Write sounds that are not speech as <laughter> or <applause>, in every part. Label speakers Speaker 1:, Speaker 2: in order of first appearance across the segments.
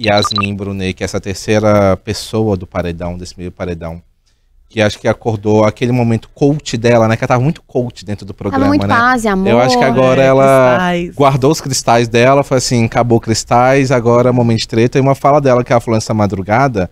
Speaker 1: Yasmin Brunet, que é essa terceira pessoa do paredão, desse meio paredão, que acho que acordou aquele momento coach dela, né? Que ela tava muito coach dentro do programa, tava muito né? amor. Eu acho que agora é, ela cristais. guardou os cristais dela, foi assim, acabou cristais, agora é momento de treta. E uma fala dela que ela é falou nessa madrugada,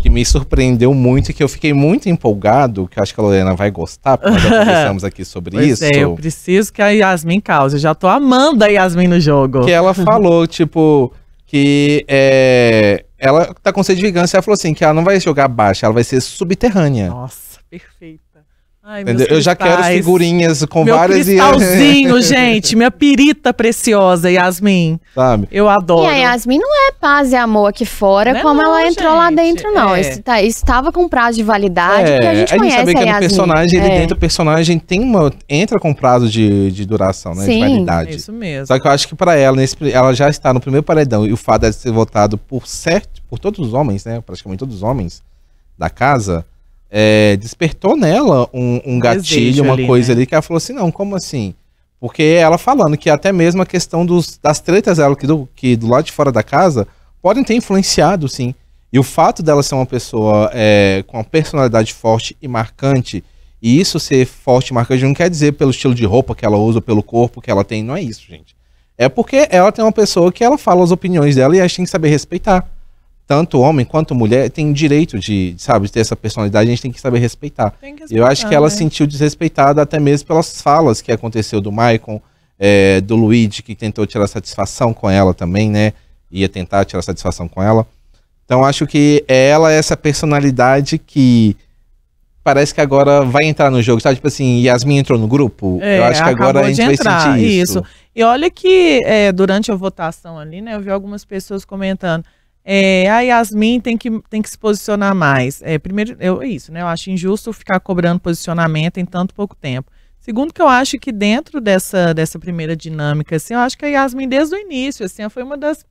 Speaker 1: que me surpreendeu muito e que eu fiquei muito empolgado, que acho que a Lorena vai gostar, porque já <laughs> conversamos aqui sobre pois isso. É, eu
Speaker 2: preciso que a Yasmin
Speaker 1: cause, eu já tô amando a Yasmin no jogo. Que ela falou, tipo, que é, ela tá com sede de vingança e ela falou assim: que ela não vai jogar baixa, ela vai ser subterrânea. Nossa, perfeita. Ai, eu já quero figurinhas com Meu várias cristalzinho, e... <laughs>
Speaker 2: gente, minha pirita preciosa, Yasmin. Sabe? Eu adoro. E a
Speaker 3: Yasmin não é paz e amor aqui fora, não é como não, ela entrou gente. lá dentro, não. É. Isso, tá, isso tava com prazo de validade, é, que a gente, a gente conhece sabe que a Yasmin. personagem, ele é. dentro do
Speaker 1: personagem tem uma, entra com prazo de, de duração, né? Sim. De validade. É isso mesmo. Só que eu acho que para ela, nesse, ela já está no primeiro paredão, e o fato de ser votado por certo, por todos os homens, né? Praticamente todos os homens da casa é, despertou nela um, um gatilho, uma ali, coisa né? ali, que ela falou assim, não, como assim? Porque ela falando que até mesmo a questão dos, das tretas dela que do, que do lado de fora da casa podem ter influenciado, sim. E o fato dela ser uma pessoa é, com uma personalidade forte e marcante, e isso ser forte e marcante não quer dizer pelo estilo de roupa que ela usa, pelo corpo que ela tem, não é isso, gente. É porque ela tem uma pessoa que ela fala as opiniões dela e a gente tem que saber respeitar tanto homem quanto mulher tem direito de, sabe, ter essa personalidade, a gente tem que saber respeitar. Que respeitar eu acho que ela né? sentiu desrespeitada até mesmo pelas falas que aconteceu do Maicon, é, eh, do Luigi, que tentou tirar satisfação com ela também, né? Ia tentar tirar satisfação com ela. Então acho que ela é essa personalidade que parece que agora vai entrar no jogo, sabe? Tipo assim, Yasmin entrou no grupo. É, eu acho que agora a gente vai entrar, sentir isso. isso.
Speaker 2: E olha que é, durante a votação ali, né, eu vi algumas pessoas comentando é, a Yasmin tem que, tem que se posicionar mais. É, primeiro, eu, é isso, né? Eu acho injusto ficar cobrando posicionamento em tanto pouco tempo. Segundo, que eu acho que dentro dessa, dessa primeira dinâmica, assim, eu acho que a Yasmin, desde o início, assim, foi uma das,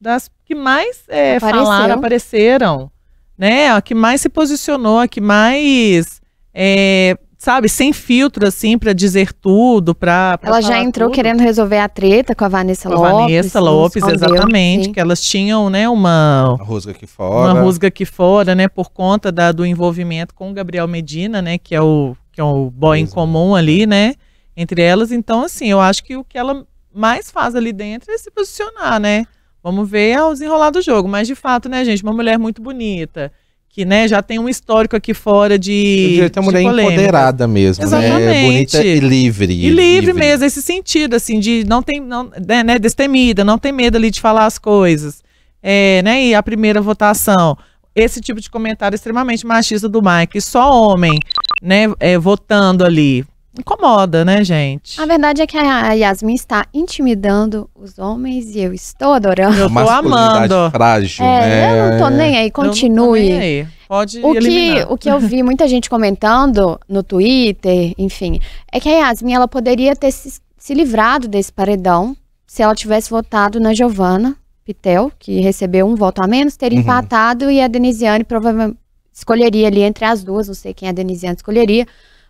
Speaker 2: das que mais é, falaram, apareceram, né? A que mais se posicionou, a que mais é, sabe, sem filtro, assim, para dizer tudo, pra. pra ela já entrou tudo.
Speaker 3: querendo resolver a treta com a Vanessa com Lopes. Vanessa Lopes, exatamente.
Speaker 2: Sim. Que elas tinham, né, uma.
Speaker 1: Uma rusga aqui fora. Uma rusga
Speaker 2: aqui fora, né, por conta da, do envolvimento com o Gabriel Medina, né, que é o, que é o boy Exato. em comum ali, é. né, entre elas. Então, assim, eu acho que o que ela mais faz ali dentro é se posicionar, né. Vamos ver ao desenrolar do jogo. Mas, de fato, né, gente, uma mulher muito bonita que né, já tem um histórico aqui fora de. Tem é mulher polêmica. empoderada
Speaker 1: mesmo, né? É Exatamente. né? Bonita e livre. E livre, livre, mesmo,
Speaker 2: esse sentido, assim, de não tem. Não, né, né, destemida, não tem medo ali de falar as coisas. É, né, e a primeira votação. Esse tipo de comentário é extremamente machista do Mike, só homem, né, é, votando ali incomoda, né, gente?
Speaker 3: A verdade é que a Yasmin está intimidando os homens e eu estou adorando. Eu estou amando. Frágil, é, né? Eu não estou nem aí, continue. Eu não tô nem aí. Pode o que, o que eu vi muita gente comentando no Twitter, enfim, é que a Yasmin ela poderia ter se, se livrado desse paredão se ela tivesse votado na Giovana Pitel, que recebeu um voto a menos, teria uhum. empatado e a Denisiane provavelmente escolheria ali entre as duas, não sei quem a Denisiane escolheria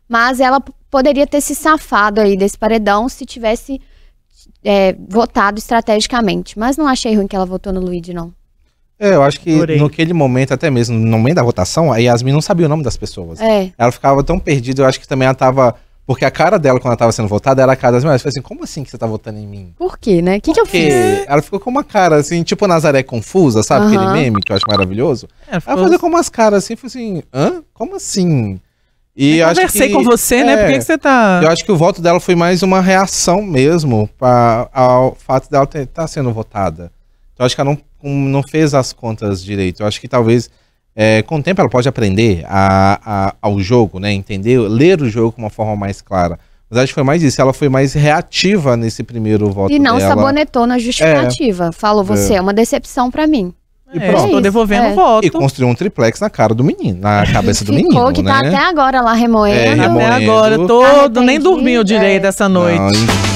Speaker 3: mas ela poderia ter se safado aí desse paredão se tivesse é, votado estrategicamente. Mas não achei ruim que ela votou no Luigi, não.
Speaker 1: É, eu acho que naquele momento, até mesmo no meio da votação, a Yasmin não sabia o nome das pessoas. É. Ela ficava tão perdida, eu acho que também ela tava. Porque a cara dela, quando ela tava sendo votada, era a cara das mulheres. Falei assim, como assim que você tá votando em mim?
Speaker 3: Por quê, né? O que, que eu fiz?
Speaker 1: Ela ficou com uma cara assim, tipo Nazaré confusa, sabe? Aquele meme que eu acho maravilhoso. É, ela ficou com umas caras assim, falou assim, hã? Como assim? E eu conversei que, com você, é, né? Por que, é. que, você tá. Eu acho que o voto dela foi mais uma reação mesmo pra, ao fato dela estar tá sendo votada. Eu acho que ela não, não fez as contas direito. Eu acho que talvez. É, com o tempo ela pode aprender a, a, ao jogo, né? Entender, ler o jogo de uma forma mais clara. Mas acho que foi mais isso. Ela foi mais reativa nesse primeiro voto. E não dela. sabonetou na justificativa.
Speaker 3: É. Falou, você é, é uma decepção para mim. E é, pronto. Tô devolvendo, é.
Speaker 1: voto. E construiu um triplex na cara do menino, na <laughs> cabeça do menino. Ficou que tá né? tá até
Speaker 3: agora lá remoendo. É, remoendo. Até agora, tá todo, nem dormiu direito
Speaker 2: é. essa
Speaker 1: noite. Não,